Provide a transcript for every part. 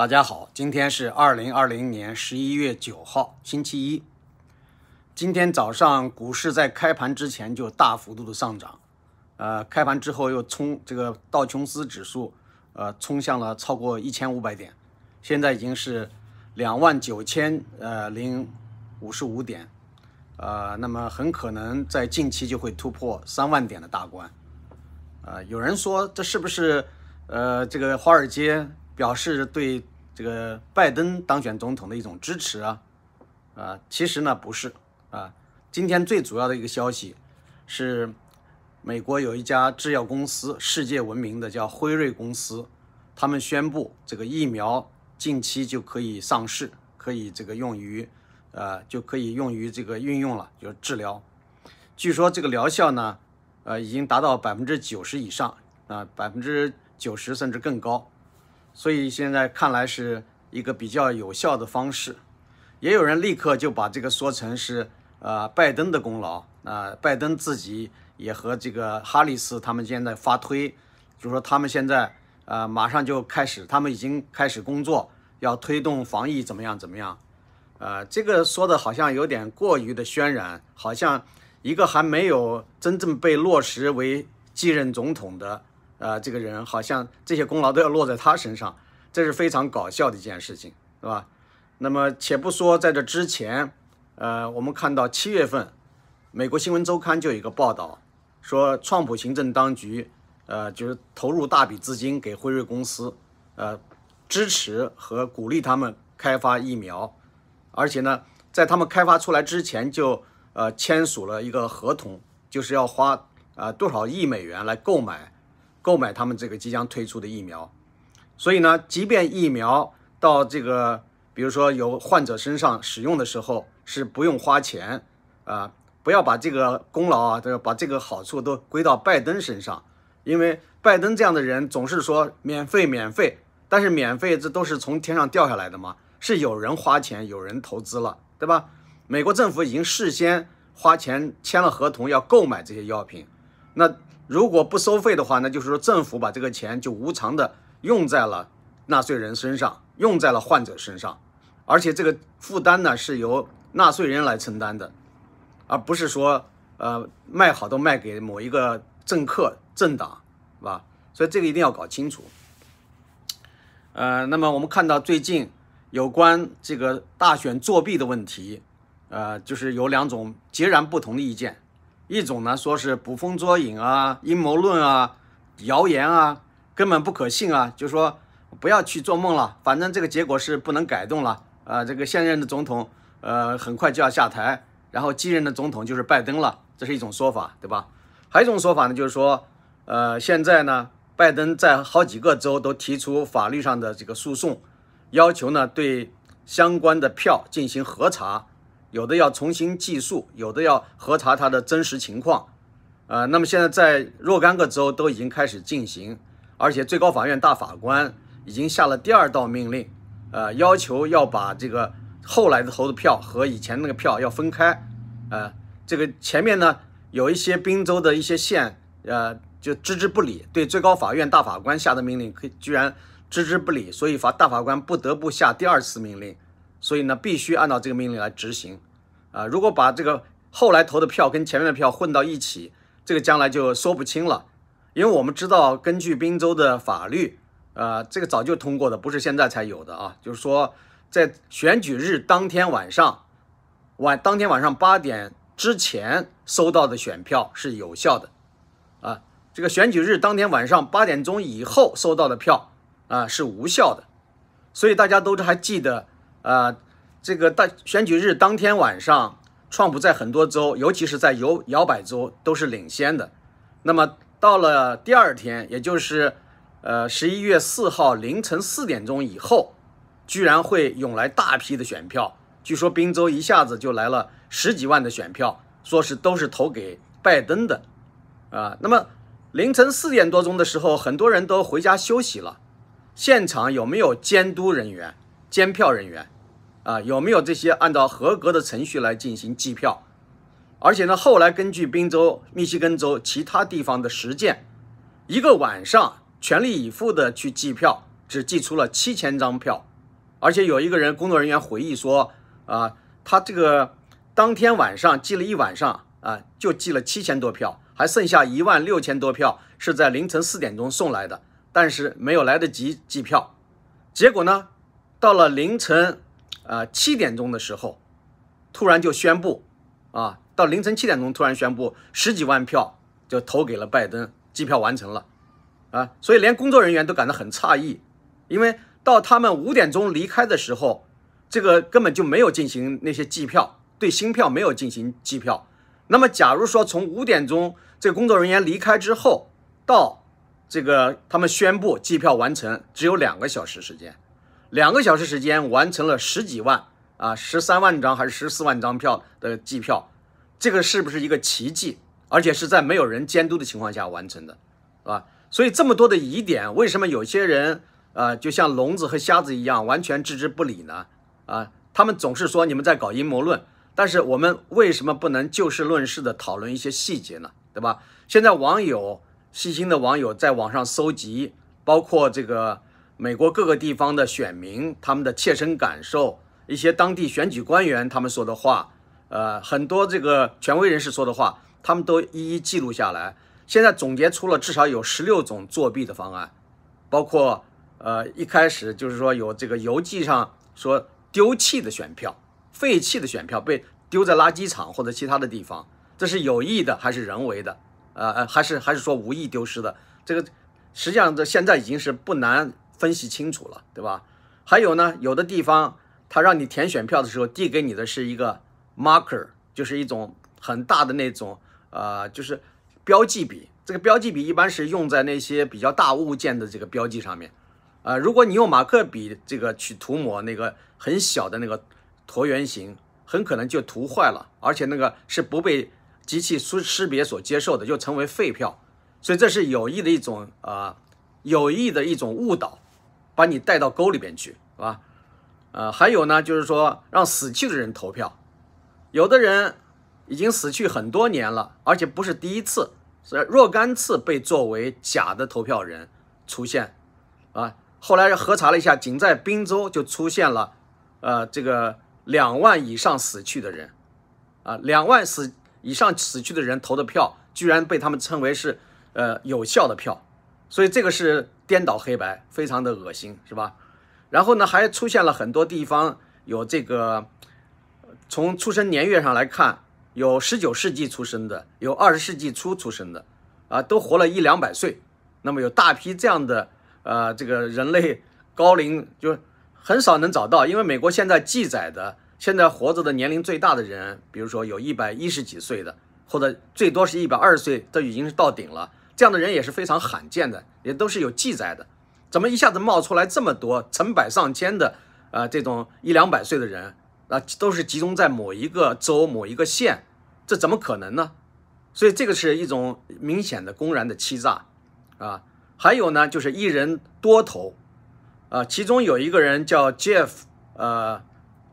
大家好，今天是二零二零年十一月九号，星期一。今天早上股市在开盘之前就大幅度的上涨，呃，开盘之后又冲这个道琼斯指数，呃，冲向了超过一千五百点，现在已经是两万九千呃零五十五点，呃，那么很可能在近期就会突破三万点的大关，呃，有人说这是不是呃这个华尔街表示对。这个拜登当选总统的一种支持啊，啊，其实呢不是啊。今天最主要的一个消息是，美国有一家制药公司，世界闻名的叫辉瑞公司，他们宣布这个疫苗近期就可以上市，可以这个用于，呃，就可以用于这个运用了，就是治疗。据说这个疗效呢，呃，已经达到百分之九十以上啊，百分之九十甚至更高。所以现在看来是一个比较有效的方式，也有人立刻就把这个说成是呃拜登的功劳啊。拜登自己也和这个哈里斯他们现在发推，就说他们现在呃马上就开始，他们已经开始工作，要推动防疫怎么样怎么样。呃，这个说的好像有点过于的渲染，好像一个还没有真正被落实为继任总统的。呃，这个人好像这些功劳都要落在他身上，这是非常搞笑的一件事情，是吧？那么，且不说在这之前，呃，我们看到七月份，美国新闻周刊就有一个报道，说，创普行政当局，呃，就是投入大笔资金给辉瑞公司，呃，支持和鼓励他们开发疫苗，而且呢，在他们开发出来之前就呃签署了一个合同，就是要花啊多少亿美元来购买。购买他们这个即将推出的疫苗，所以呢，即便疫苗到这个，比如说有患者身上使用的时候，是不用花钱啊，不要把这个功劳啊，把这个好处都归到拜登身上，因为拜登这样的人总是说免费免费，但是免费这都是从天上掉下来的嘛，是有人花钱，有人投资了，对吧？美国政府已经事先花钱签了合同要购买这些药品，那。如果不收费的话，那就是说政府把这个钱就无偿的用在了纳税人身上，用在了患者身上，而且这个负担呢是由纳税人来承担的，而不是说呃卖好都卖给某一个政客政党，是吧？所以这个一定要搞清楚。呃，那么我们看到最近有关这个大选作弊的问题，呃，就是有两种截然不同的意见。一种呢，说是捕风捉影啊、阴谋论啊、谣言啊，根本不可信啊。就说不要去做梦了，反正这个结果是不能改动了啊。这个现任的总统，呃，很快就要下台，然后继任的总统就是拜登了，这是一种说法，对吧？还有一种说法呢，就是说，呃，现在呢，拜登在好几个州都提出法律上的这个诉讼，要求呢对相关的票进行核查。有的要重新计数，有的要核查它的真实情况，呃，那么现在在若干个州都已经开始进行，而且最高法院大法官已经下了第二道命令，呃，要求要把这个后来的投的票和以前那个票要分开，呃，这个前面呢有一些宾州的一些县，呃，就置之不理，对最高法院大法官下的命令，可居然置之不理，所以法大法官不得不下第二次命令。所以呢，必须按照这个命令来执行，啊，如果把这个后来投的票跟前面的票混到一起，这个将来就说不清了，因为我们知道，根据宾州的法律，呃，这个早就通过的，不是现在才有的啊，就是说，在选举日当天晚上晚当天晚上八点之前收到的选票是有效的，啊，这个选举日当天晚上八点钟以后收到的票啊是无效的，所以大家都还记得。呃，这个大选举日当天晚上，创普在很多州，尤其是在摇摇摆州，都是领先的。那么到了第二天，也就是呃十一月四号凌晨四点钟以后，居然会涌来大批的选票。据说宾州一下子就来了十几万的选票，说是都是投给拜登的。啊，那么凌晨四点多钟的时候，很多人都回家休息了。现场有没有监督人员？监票人员，啊，有没有这些按照合格的程序来进行计票？而且呢，后来根据宾州、密西根州其他地方的实践，一个晚上全力以赴的去计票，只计出了七千张票。而且有一个人，工作人员回忆说，啊，他这个当天晚上计了一晚上，啊，就计了七千多票，还剩下一万六千多票是在凌晨四点钟送来的，但是没有来得及计票。结果呢？到了凌晨，呃七点钟的时候，突然就宣布，啊，到凌晨七点钟突然宣布十几万票就投给了拜登，计票完成了，啊，所以连工作人员都感到很诧异，因为到他们五点钟离开的时候，这个根本就没有进行那些计票，对新票没有进行计票。那么，假如说从五点钟这个工作人员离开之后到这个他们宣布计票完成，只有两个小时时间。两个小时时间完成了十几万啊，十三万张还是十四万张票的机票，这个是不是一个奇迹？而且是在没有人监督的情况下完成的，是吧？所以这么多的疑点，为什么有些人啊就像聋子和瞎子一样完全置之不理呢？啊，他们总是说你们在搞阴谋论，但是我们为什么不能就事论事的讨论一些细节呢？对吧？现在网友细心的网友在网上搜集，包括这个。美国各个地方的选民他们的切身感受，一些当地选举官员他们说的话，呃，很多这个权威人士说的话，他们都一一记录下来。现在总结出了至少有十六种作弊的方案，包括呃，一开始就是说有这个邮寄上说丢弃的选票、废弃的选票被丢在垃圾场或者其他的地方，这是有意的还是人为的？呃，还是还是说无意丢失的？这个实际上这现在已经是不难。分析清楚了，对吧？还有呢，有的地方他让你填选票的时候，递给你的是一个 marker，就是一种很大的那种，呃，就是标记笔。这个标记笔一般是用在那些比较大物件的这个标记上面。呃，如果你用马克笔这个去涂抹那个很小的那个椭圆形，很可能就涂坏了，而且那个是不被机器识识别所接受的，就成为废票。所以这是有意的一种，呃，有意的一种误导。把你带到沟里边去，是吧？呃，还有呢，就是说让死去的人投票。有的人已经死去很多年了，而且不是第一次，是若干次被作为假的投票人出现。啊，后来核查了一下，仅在滨州就出现了呃这个两万以上死去的人。啊，两万死以上死去的人投的票，居然被他们称为是呃有效的票。所以这个是。颠倒黑白，非常的恶心，是吧？然后呢，还出现了很多地方有这个，从出生年月上来看，有十九世纪出生的，有二十世纪初出生的，啊，都活了一两百岁。那么有大批这样的，呃，这个人类高龄就很少能找到，因为美国现在记载的，现在活着的年龄最大的人，比如说有一百一十几岁的，或者最多是一百二十岁，都已经是到顶了。这样的人也是非常罕见的，也都是有记载的。怎么一下子冒出来这么多成百上千的啊？这种一两百岁的人啊，都是集中在某一个州、某一个县，这怎么可能呢？所以这个是一种明显的公然的欺诈啊！还有呢，就是一人多头，啊。其中有一个人叫 Jeff，呃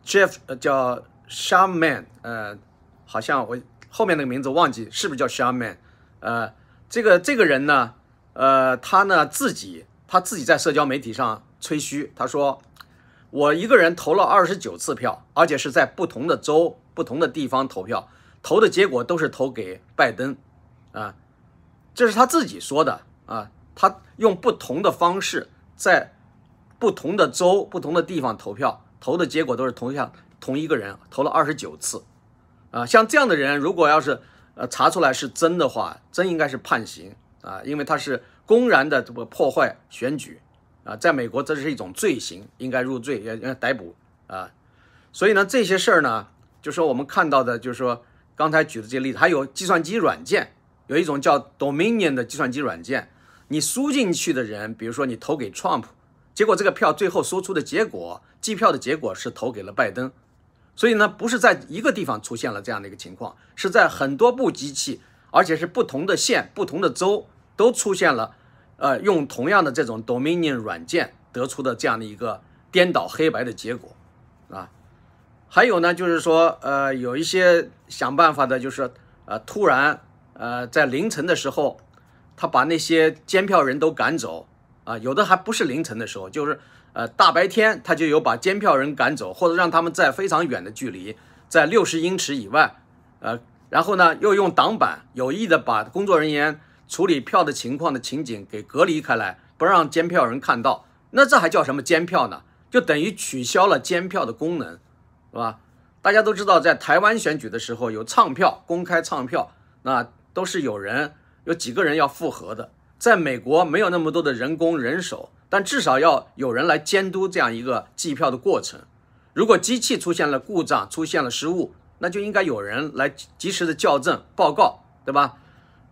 ，Jeff 呃叫 Shaman，r 呃，好像我后面那个名字忘记是不是叫 Shaman，r 呃。这个这个人呢，呃，他呢自己他自己在社交媒体上吹嘘，他说，我一个人投了二十九次票，而且是在不同的州、不同的地方投票，投的结果都是投给拜登，啊，这是他自己说的啊，他用不同的方式在不同的州、不同的地方投票，投的结果都是同向同一个人，投了二十九次，啊，像这样的人，如果要是。呃，查出来是真的话，真应该是判刑啊，因为他是公然的这个破坏选举啊，在美国这是一种罪行，应该入罪，要要逮捕啊。所以呢，这些事儿呢，就说我们看到的，就是说刚才举的这些例子，还有计算机软件，有一种叫 Dominion 的计算机软件，你输进去的人，比如说你投给 Trump，结果这个票最后输出的结果计票的结果是投给了拜登。所以呢，不是在一个地方出现了这样的一个情况，是在很多部机器，而且是不同的县、不同的州都出现了，呃，用同样的这种 Dominion 软件得出的这样的一个颠倒黑白的结果，啊，还有呢，就是说，呃，有一些想办法的，就是，呃，突然，呃，在凌晨的时候，他把那些监票人都赶走，啊，有的还不是凌晨的时候，就是。呃，大白天他就有把监票人赶走，或者让他们在非常远的距离，在六十英尺以外，呃，然后呢，又用挡板有意的把工作人员处理票的情况的情景给隔离开来，不让监票人看到，那这还叫什么监票呢？就等于取消了监票的功能，是吧？大家都知道，在台湾选举的时候有唱票，公开唱票，那都是有人有几个人要复核的，在美国没有那么多的人工人手。但至少要有人来监督这样一个计票的过程。如果机器出现了故障、出现了失误，那就应该有人来及时的校正、报告，对吧？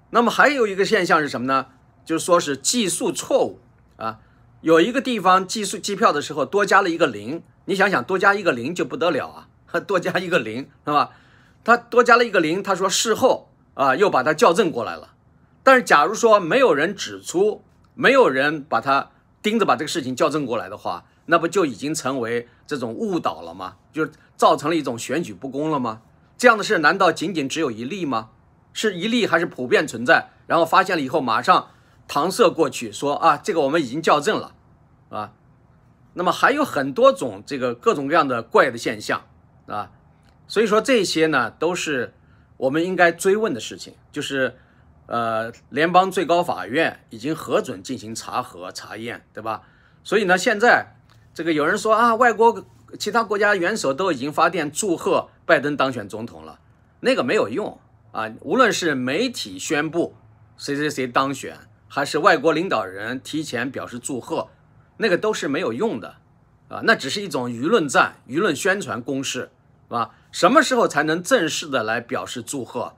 那么还有一个现象是什么呢？就是说是计数错误啊。有一个地方计数计票的时候多加了一个零，你想想，多加一个零就不得了啊！多加一个零，是吧？他多加了一个零，他说事后啊又把它校正过来了。但是假如说没有人指出，没有人把它。盯着把这个事情校正过来的话，那不就已经成为这种误导了吗？就是造成了一种选举不公了吗？这样的事难道仅仅只有一例吗？是一例还是普遍存在？然后发现了以后马上搪塞过去，说啊，这个我们已经校正了，啊。那么还有很多种这个各种各样的怪的现象，啊。所以说这些呢都是我们应该追问的事情，就是。呃，联邦最高法院已经核准进行查核、查验，对吧？所以呢，现在这个有人说啊，外国其他国家元首都已经发电祝贺拜登当选总统了，那个没有用啊。无论是媒体宣布谁谁谁当选，还是外国领导人提前表示祝贺，那个都是没有用的啊。那只是一种舆论战、舆论宣传攻势，是吧？什么时候才能正式的来表示祝贺？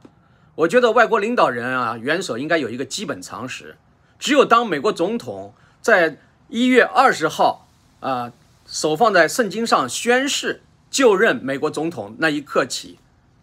我觉得外国领导人啊，元首应该有一个基本常识，只有当美国总统在一月二十号啊手放在圣经上宣誓就任美国总统那一刻起，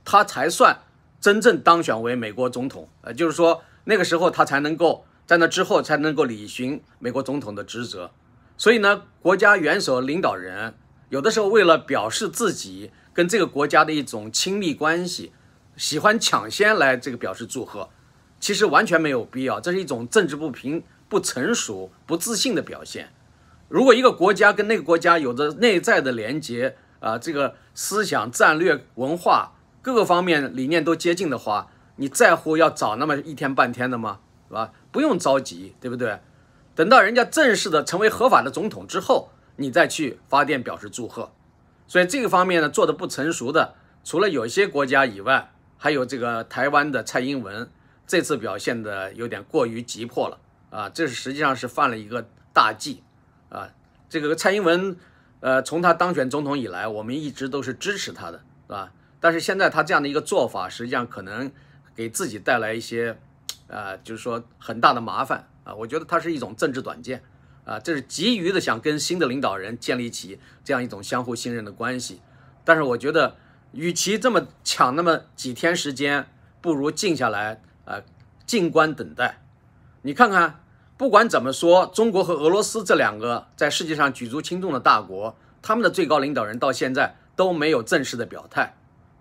他才算真正当选为美国总统。呃，就是说那个时候他才能够在那之后才能够履行美国总统的职责。所以呢，国家元首领导人有的时候为了表示自己跟这个国家的一种亲密关系。喜欢抢先来这个表示祝贺，其实完全没有必要，这是一种政治不平、不成熟、不自信的表现。如果一个国家跟那个国家有着内在的连结啊，这个思想、战略、文化各个方面理念都接近的话，你在乎要早那么一天半天的吗？是吧？不用着急，对不对？等到人家正式的成为合法的总统之后，你再去发电表示祝贺。所以这个方面呢，做的不成熟的，除了有些国家以外。还有这个台湾的蔡英文，这次表现的有点过于急迫了啊！这是实际上是犯了一个大忌啊！这个蔡英文，呃，从他当选总统以来，我们一直都是支持他的，是吧？但是现在他这样的一个做法，实际上可能给自己带来一些，呃，就是说很大的麻烦啊！我觉得他是一种政治短见啊！这是急于的想跟新的领导人建立起这样一种相互信任的关系，但是我觉得。与其这么抢那么几天时间，不如静下来，呃，静观等待。你看看，不管怎么说，中国和俄罗斯这两个在世界上举足轻重的大国，他们的最高领导人到现在都没有正式的表态。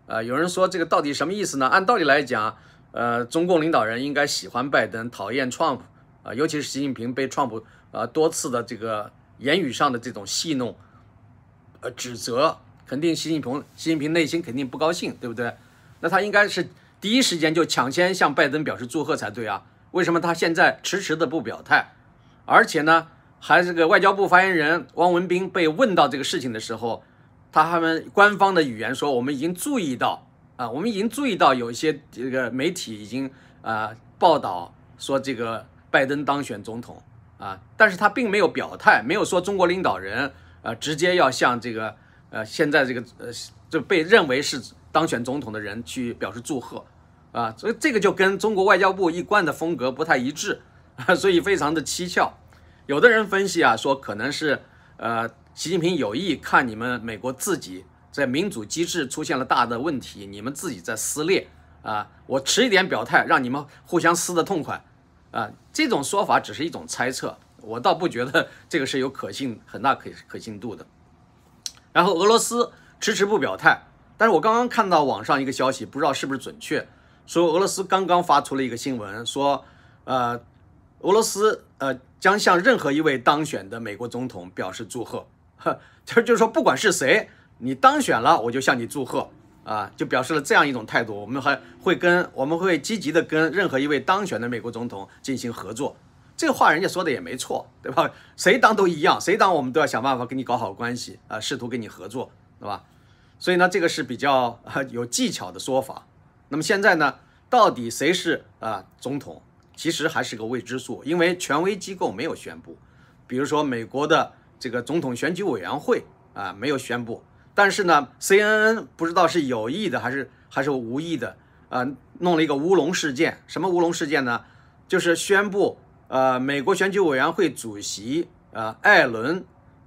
呃，有人说这个到底什么意思呢？按道理来讲，呃，中共领导人应该喜欢拜登，讨厌 Trump，啊，尤其是习近平被 Trump 呃多次的这个言语上的这种戏弄，呃，指责。肯定习近平，习近平内心肯定不高兴，对不对？那他应该是第一时间就抢先向拜登表示祝贺才对啊？为什么他现在迟迟的不表态？而且呢，还是个外交部发言人汪文斌被问到这个事情的时候，他他们官方的语言说，我们已经注意到啊，我们已经注意到有一些这个媒体已经啊报道说这个拜登当选总统啊，但是他并没有表态，没有说中国领导人呃直接要向这个。呃，现在这个呃就被认为是当选总统的人去表示祝贺，啊，所以这个就跟中国外交部一贯的风格不太一致啊，所以非常的蹊跷。有的人分析啊，说可能是呃，习近平有意看你们美国自己在民主机制出现了大的问题，你们自己在撕裂啊，我迟一点表态，让你们互相撕的痛快啊。这种说法只是一种猜测，我倒不觉得这个是有可信很大可可信度的。然后俄罗斯迟迟不表态，但是我刚刚看到网上一个消息，不知道是不是准确，说俄罗斯刚刚发出了一个新闻，说，呃，俄罗斯呃将向任何一位当选的美国总统表示祝贺，呵，就就是说不管是谁，你当选了我就向你祝贺，啊，就表示了这样一种态度，我们还会跟我们会积极的跟任何一位当选的美国总统进行合作。这话人家说的也没错，对吧？谁当都一样，谁当我们都要想办法跟你搞好关系啊，试图跟你合作，对吧？所以呢，这个是比较有技巧的说法。那么现在呢，到底谁是啊总统，其实还是个未知数，因为权威机构没有宣布，比如说美国的这个总统选举委员会啊没有宣布。但是呢，CNN 不知道是有意的还是还是无意的，呃，弄了一个乌龙事件。什么乌龙事件呢？就是宣布。呃，美国选举委员会主席呃，艾伦，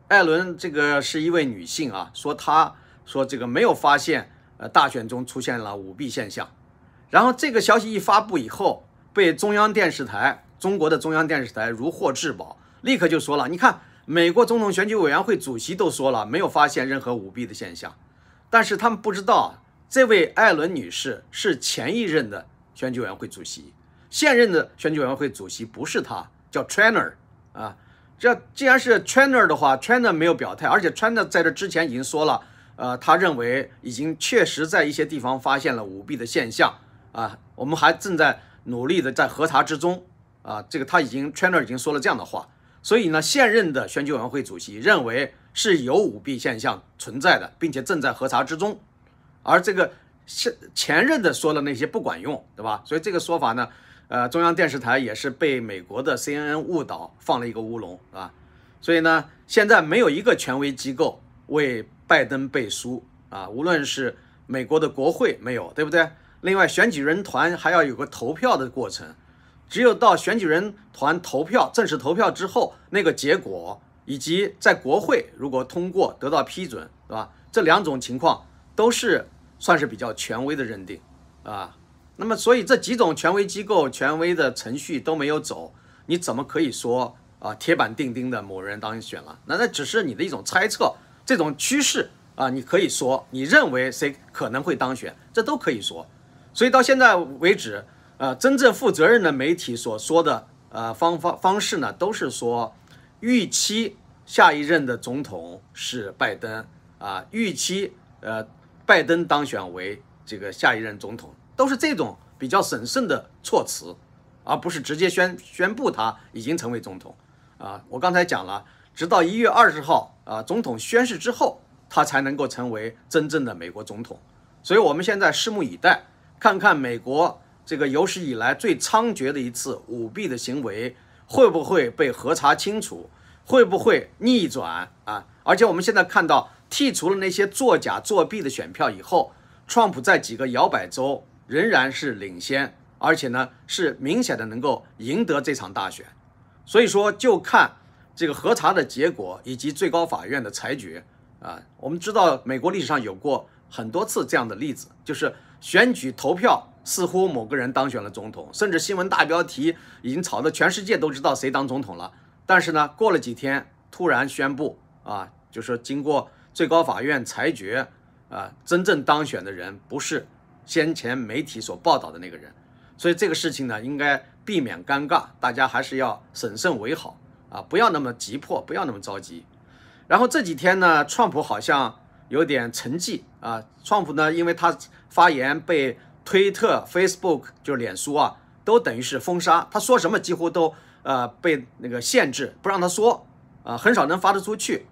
艾伦这个是一位女性啊，说她说这个没有发现呃，大选中出现了舞弊现象。然后这个消息一发布以后，被中央电视台，中国的中央电视台如获至宝，立刻就说了，你看美国总统选举委员会主席都说了，没有发现任何舞弊的现象。但是他们不知道，这位艾伦女士是前一任的选举委员会主席。现任的选举委员会主席不是他，叫 Trainer，啊，这既然是 Trainer 的话，Trainer 没有表态，而且 Trainer 在这之前已经说了，呃，他认为已经确实在一些地方发现了舞弊的现象，啊，我们还正在努力的在核查之中，啊，这个他已经 Trainer 已经说了这样的话，所以呢，现任的选举委员会主席认为是有舞弊现象存在的，并且正在核查之中，而这个现前任的说了那些不管用，对吧？所以这个说法呢。呃，中央电视台也是被美国的 CNN 误导，放了一个乌龙，啊。所以呢，现在没有一个权威机构为拜登背书啊，无论是美国的国会没有，对不对？另外，选举人团还要有个投票的过程，只有到选举人团投票正式投票之后，那个结果以及在国会如果通过得到批准，对吧？这两种情况都是算是比较权威的认定，啊。那么，所以这几种权威机构、权威的程序都没有走，你怎么可以说啊铁板钉钉的某人当选了？那那只是你的一种猜测，这种趋势啊，你可以说你认为谁可能会当选，这都可以说。所以到现在为止，呃，真正负责任的媒体所说的呃方方方式呢，都是说，预期下一任的总统是拜登啊，预期呃拜登当选为这个下一任总统。都是这种比较审慎的措辞，而不是直接宣宣布他已经成为总统。啊，我刚才讲了，直到一月二十号啊，总统宣誓之后，他才能够成为真正的美国总统。所以，我们现在拭目以待，看看美国这个有史以来最猖獗的一次舞弊的行为会不会被核查清楚，会不会逆转啊？而且，我们现在看到剔除了那些作假作弊的选票以后，川普在几个摇摆州。仍然是领先，而且呢是明显的能够赢得这场大选，所以说就看这个核查的结果以及最高法院的裁决啊。我们知道美国历史上有过很多次这样的例子，就是选举投票似乎某个人当选了总统，甚至新闻大标题已经炒的全世界都知道谁当总统了，但是呢过了几天突然宣布啊，就是经过最高法院裁决啊，真正当选的人不是。先前媒体所报道的那个人，所以这个事情呢，应该避免尴尬，大家还是要审慎为好啊，不要那么急迫，不要那么着急。然后这几天呢，川普好像有点沉寂啊。川普呢，因为他发言被推特、Facebook 就是脸书啊，都等于是封杀，他说什么几乎都呃被那个限制，不让他说啊，很少能发得出去，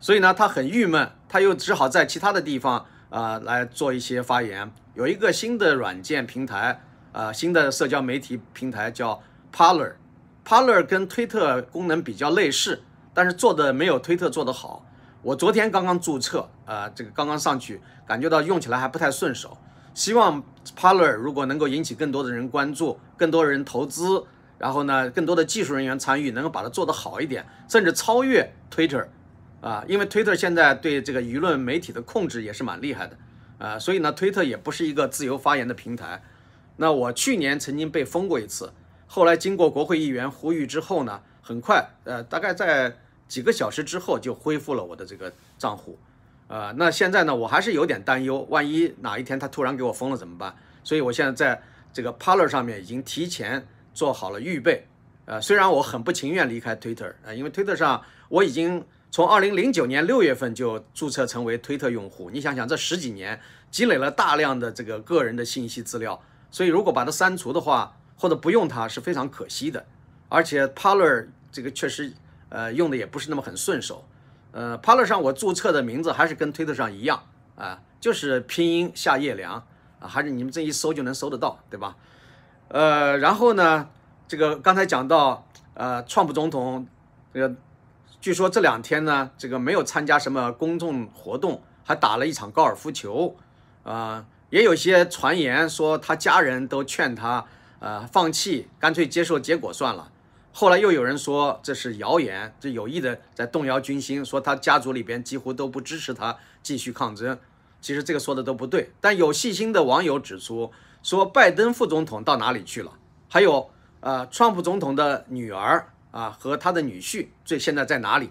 所以呢，他很郁闷，他又只好在其他的地方。呃，来做一些发言。有一个新的软件平台，呃，新的社交媒体平台叫 Parler。Parler 跟推特功能比较类似，但是做的没有推特做得好。我昨天刚刚注册，呃，这个刚刚上去，感觉到用起来还不太顺手。希望 Parler 如果能够引起更多的人关注，更多人投资，然后呢，更多的技术人员参与，能够把它做得好一点，甚至超越 Twitter。啊，因为推特现在对这个舆论媒体的控制也是蛮厉害的，啊，所以呢，推特也不是一个自由发言的平台。那我去年曾经被封过一次，后来经过国会议员呼吁之后呢，很快，呃，大概在几个小时之后就恢复了我的这个账户。啊，那现在呢，我还是有点担忧，万一哪一天他突然给我封了怎么办？所以我现在在这个 Paler 上面已经提前做好了预备。呃，虽然我很不情愿离开推特，啊，因为推特上我已经。从二零零九年六月份就注册成为推特用户，你想想这十几年积累了大量的这个个人的信息资料，所以如果把它删除的话，或者不用它是非常可惜的。而且 Paler 这个确实，呃，用的也不是那么很顺手。呃，Paler 上我注册的名字还是跟推特上一样啊，就是拼音夏凉良，还是你们这一搜就能搜得到，对吧？呃，然后呢，这个刚才讲到，呃，创普总统，呃。据说这两天呢，这个没有参加什么公众活动，还打了一场高尔夫球，啊，也有些传言说他家人都劝他，呃，放弃，干脆接受结果算了。后来又有人说这是谣言，这有意的在动摇军心，说他家族里边几乎都不支持他继续抗争。其实这个说的都不对。但有细心的网友指出，说拜登副总统到哪里去了？还有，呃，川普总统的女儿。啊，和他的女婿最现在在哪里？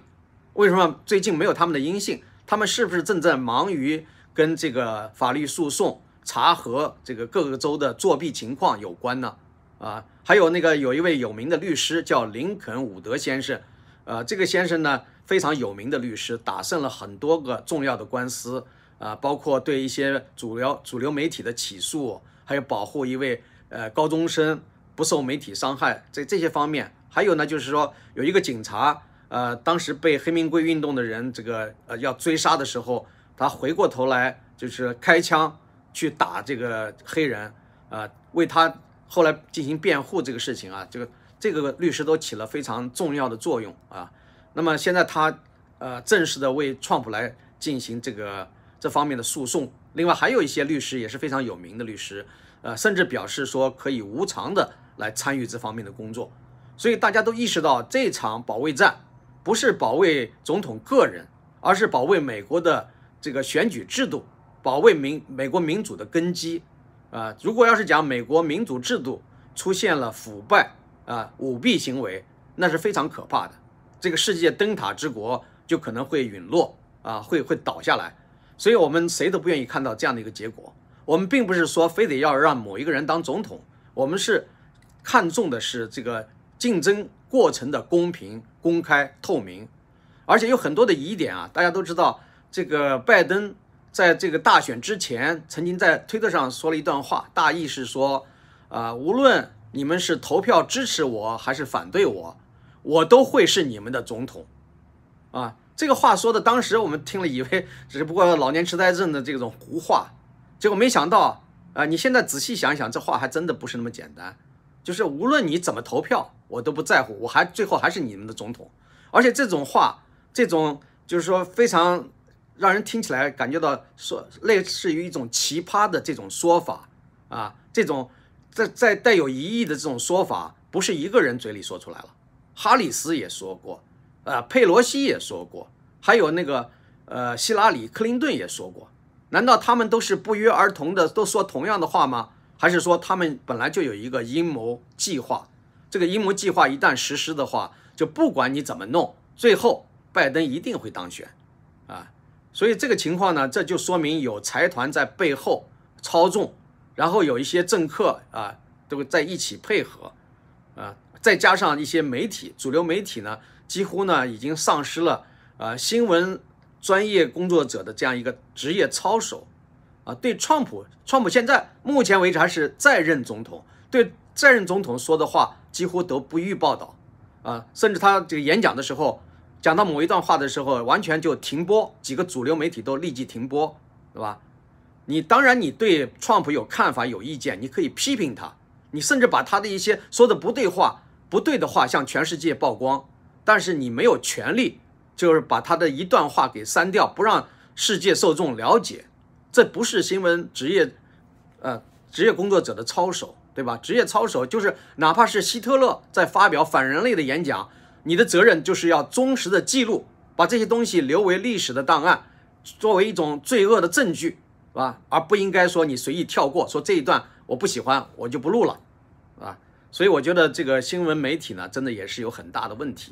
为什么最近没有他们的音信？他们是不是正在忙于跟这个法律诉讼、查核这个各个州的作弊情况有关呢？啊，还有那个有一位有名的律师叫林肯·伍德先生，呃，这个先生呢非常有名的律师，打胜了很多个重要的官司，啊，包括对一些主流主流媒体的起诉，还有保护一位呃高中生不受媒体伤害，在这些方面。还有呢，就是说有一个警察，呃，当时被黑名贵运动的人这个呃要追杀的时候，他回过头来就是开枪去打这个黑人，啊，为他后来进行辩护这个事情啊，这个这个律师都起了非常重要的作用啊。那么现在他呃正式的为创普来进行这个这方面的诉讼。另外还有一些律师也是非常有名的律师，呃，甚至表示说可以无偿的来参与这方面的工作。所以大家都意识到，这场保卫战不是保卫总统个人，而是保卫美国的这个选举制度，保卫民美国民主的根基。啊，如果要是讲美国民主制度出现了腐败啊、舞弊行为，那是非常可怕的。这个世界灯塔之国就可能会陨落啊，会会倒下来。所以，我们谁都不愿意看到这样的一个结果。我们并不是说非得要让某一个人当总统，我们是看重的是这个。竞争过程的公平、公开、透明，而且有很多的疑点啊！大家都知道，这个拜登在这个大选之前曾经在推特上说了一段话，大意是说：啊，无论你们是投票支持我还是反对我，我都会是你们的总统。啊，这个话说的，当时我们听了以为只不过老年痴呆症的这种胡话，结果没想到啊，你现在仔细想想，这话还真的不是那么简单。就是无论你怎么投票，我都不在乎，我还最后还是你们的总统。而且这种话，这种就是说非常让人听起来感觉到说，类似于一种奇葩的这种说法啊，这种在在带有疑义的这种说法，不是一个人嘴里说出来了，哈里斯也说过，呃，佩洛西也说过，还有那个呃，希拉里·克林顿也说过，难道他们都是不约而同的都说同样的话吗？还是说他们本来就有一个阴谋计划，这个阴谋计划一旦实施的话，就不管你怎么弄，最后拜登一定会当选，啊，所以这个情况呢，这就说明有财团在背后操纵，然后有一些政客啊都在一起配合，啊，再加上一些媒体，主流媒体呢几乎呢已经丧失了啊新闻专业工作者的这样一个职业操守。啊，对，川普，川普现在目前为止还是在任总统。对在任总统说的话，几乎都不予报道。啊，甚至他这个演讲的时候，讲到某一段话的时候，完全就停播，几个主流媒体都立即停播，对吧？你当然，你对川普有看法、有意见，你可以批评他，你甚至把他的一些说的不对话、不对的话向全世界曝光。但是你没有权利，就是把他的一段话给删掉，不让世界受众了解。这不是新闻职业，呃，职业工作者的操守，对吧？职业操守就是，哪怕是希特勒在发表反人类的演讲，你的责任就是要忠实的记录，把这些东西留为历史的档案，作为一种罪恶的证据，是吧？而不应该说你随意跳过，说这一段我不喜欢，我就不录了，啊？所以我觉得这个新闻媒体呢，真的也是有很大的问题。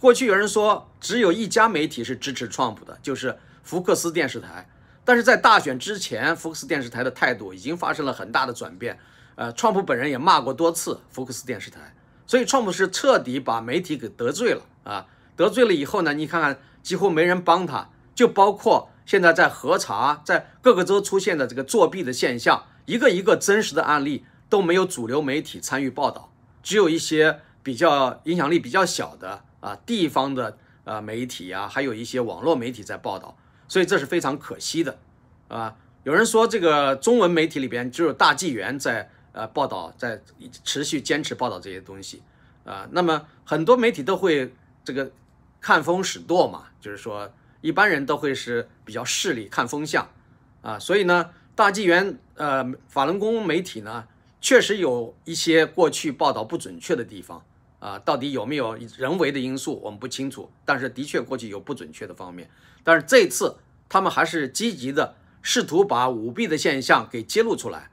过去有人说，只有一家媒体是支持 Trump 的，就是福克斯电视台。但是在大选之前，福克斯电视台的态度已经发生了很大的转变。呃，川普本人也骂过多次福克斯电视台，所以川普是彻底把媒体给得罪了啊！得罪了以后呢，你看看几乎没人帮他，就包括现在在核查，在各个州出现的这个作弊的现象，一个一个真实的案例都没有主流媒体参与报道，只有一些比较影响力比较小的啊地方的呃媒体呀，还有一些网络媒体在报道。所以这是非常可惜的，啊，有人说这个中文媒体里边只有大纪元在呃报道，在持续坚持报道这些东西，啊，那么很多媒体都会这个看风使舵嘛，就是说一般人都会是比较势利，看风向，啊，所以呢，大纪元呃法轮功媒体呢确实有一些过去报道不准确的地方，啊，到底有没有人为的因素我们不清楚，但是的确过去有不准确的方面。但是这次，他们还是积极的试图把舞弊的现象给揭露出来。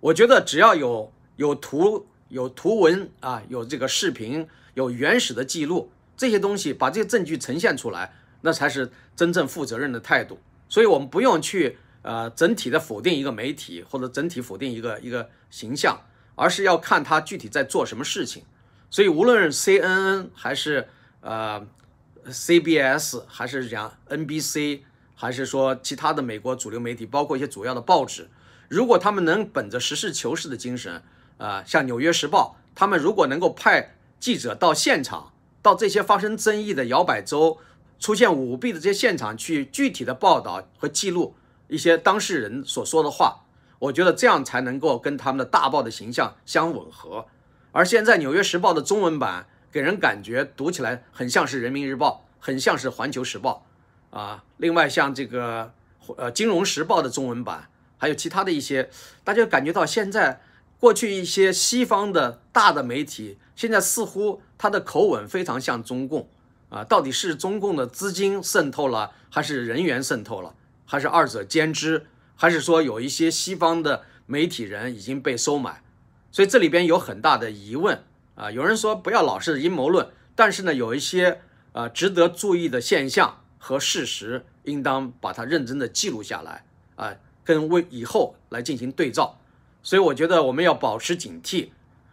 我觉得只要有有图有图文啊，有这个视频，有原始的记录这些东西，把这些证据呈现出来，那才是真正负责任的态度。所以，我们不用去呃整体的否定一个媒体或者整体否定一个一个形象，而是要看他具体在做什么事情。所以，无论是 CNN 还是呃。C B S 还是讲 N B C，还是说其他的美国主流媒体，包括一些主要的报纸，如果他们能本着实事求是的精神，呃，像《纽约时报》，他们如果能够派记者到现场，到这些发生争议的摇摆州出现舞弊的这些现场去具体的报道和记录一些当事人所说的话，我觉得这样才能够跟他们的大报的形象相吻合。而现在，《纽约时报》的中文版。给人感觉读起来很像是《人民日报》，很像是《环球时报》，啊，另外像这个呃《金融时报》的中文版，还有其他的一些，大家感觉到现在过去一些西方的大的媒体，现在似乎他的口吻非常像中共，啊，到底是中共的资金渗透了，还是人员渗透了，还是二者兼之，还是说有一些西方的媒体人已经被收买？所以这里边有很大的疑问。啊，有人说不要老是阴谋论，但是呢，有一些呃值得注意的现象和事实，应当把它认真的记录下来啊，跟为以后来进行对照。所以我觉得我们要保持警惕。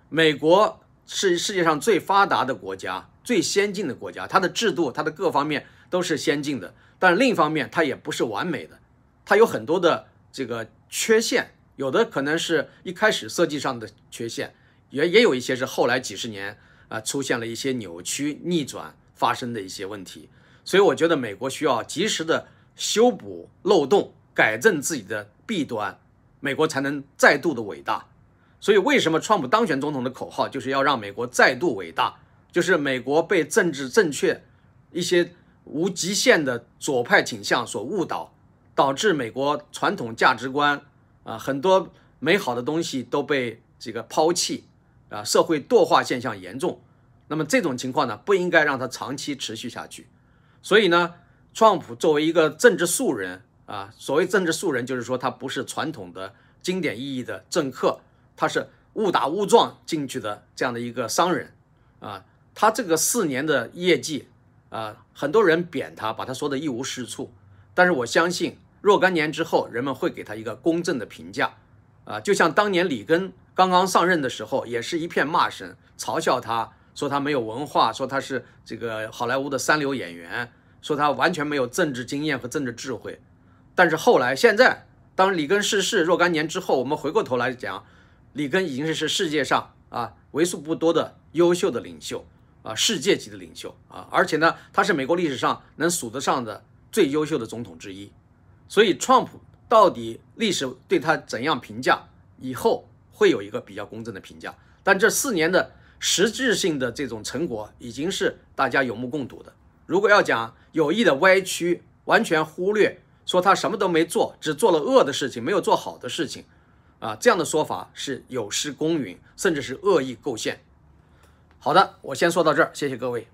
美国是世界上最发达的国家、最先进的国家，它的制度、它的各方面都是先进的，但另一方面它也不是完美的，它有很多的这个缺陷，有的可能是一开始设计上的缺陷。也也有一些是后来几十年啊出现了一些扭曲、逆转发生的一些问题，所以我觉得美国需要及时的修补漏洞、改正自己的弊端，美国才能再度的伟大。所以为什么川普当选总统的口号就是要让美国再度伟大？就是美国被政治正确、一些无极限的左派倾向所误导，导致美国传统价值观啊很多美好的东西都被这个抛弃。啊，社会堕化现象严重，那么这种情况呢，不应该让它长期持续下去。所以呢，川普作为一个政治素人啊，所谓政治素人，就是说他不是传统的经典意义的政客，他是误打误撞进去的这样的一个商人，啊，他这个四年的业绩啊，很多人贬他，把他说的一无是处，但是我相信若干年之后，人们会给他一个公正的评价。啊，就像当年里根刚刚上任的时候，也是一片骂声，嘲笑他，说他没有文化，说他是这个好莱坞的三流演员，说他完全没有政治经验和政治智慧。但是后来，现在当里根逝世若干年之后，我们回过头来讲，里根已经是是世界上啊为数不多的优秀的领袖啊，世界级的领袖啊，而且呢，他是美国历史上能数得上的最优秀的总统之一。所以，川普。到底历史对他怎样评价？以后会有一个比较公正的评价。但这四年的实质性的这种成果，已经是大家有目共睹的。如果要讲有意的歪曲、完全忽略，说他什么都没做，只做了恶的事情，没有做好的事情，啊，这样的说法是有失公允，甚至是恶意构陷。好的，我先说到这儿，谢谢各位。